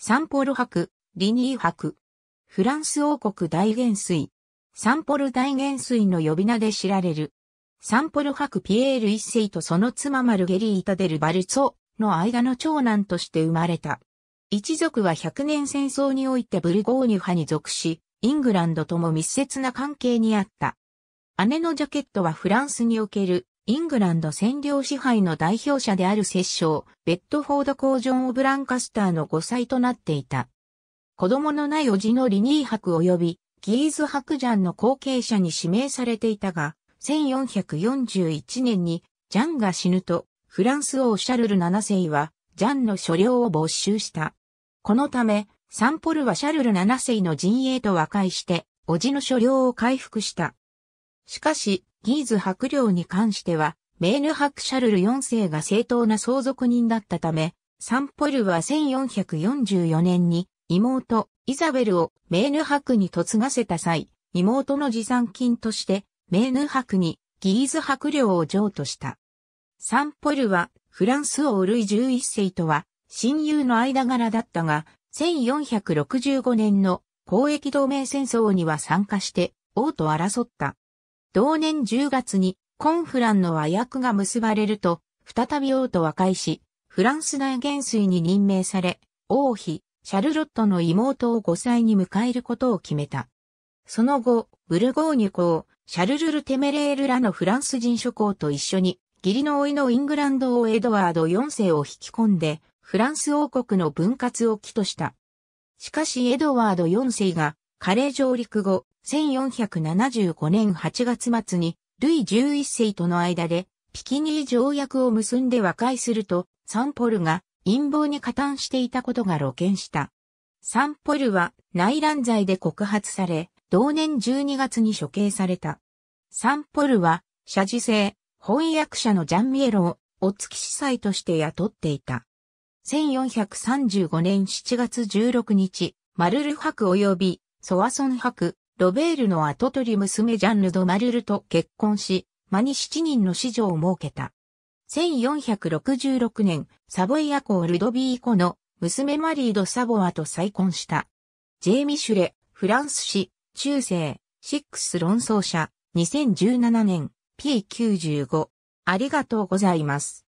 サンポル博、リニー博。フランス王国大元帥。サンポル大元帥の呼び名で知られる。サンポル博ピエール一世とその妻マルゲリータ・デル・バルツォの間の長男として生まれた。一族は100年戦争においてブルゴーニュ派に属し、イングランドとも密接な関係にあった。姉のジャケットはフランスにおけるイングランド占領支配の代表者である摂政、ベッドフォード公ジョン・オブランカスターの5歳となっていた。子供のない叔父のリニー伯及び、ギーズ伯ジャンの後継者に指名されていたが、1441年にジャンが死ぬと、フランス王シャルル7世は、ジャンの所領を没収した。このため、サンポルはシャルル7世の陣営と和解して、叔父の所領を回復した。しかし、ギーズ伯領に関しては、メーヌ伯シャルル4世が正当な相続人だったため、サンポルは1444年に妹イザベルをメーヌ伯に嫁がせた際、妹の持参金としてメーヌ伯にギーズ伯領を譲渡した。サンポルはフランス王ルイ11世とは親友の間柄だったが、1465年の交易同盟戦争には参加して王と争った。同年10月にコンフランの和訳が結ばれると、再び王と和解し、フランス大元帥に任命され、王妃、シャルロットの妹を5歳に迎えることを決めた。その後、ブルゴーニュ公、シャルルル・テメレールらのフランス人諸公と一緒に、義理のいのイングランド王エドワード4世を引き込んで、フランス王国の分割を起とした。しかしエドワード4世が、カレー上陸後、1475年8月末に、ルイ11世との間で、ピキニー条約を結んで和解すると、サンポルが陰謀に加担していたことが露見した。サンポルは内乱罪で告発され、同年12月に処刑された。サンポルは、社事制、翻訳者のジャン・ミエロを、お月司祭として雇っていた。1435年7月16日、マルル博及びソワソン博、ロベールの後取り娘ジャンヌ・ド・マルルと結婚し、間に7人の子女を設けた。1466年、サボイア公ルドビーコの娘マリード・サボアと再婚した。ジェイミ・シュレ、フランス史、中世、シックス論争者、2017年、P95。ありがとうございます。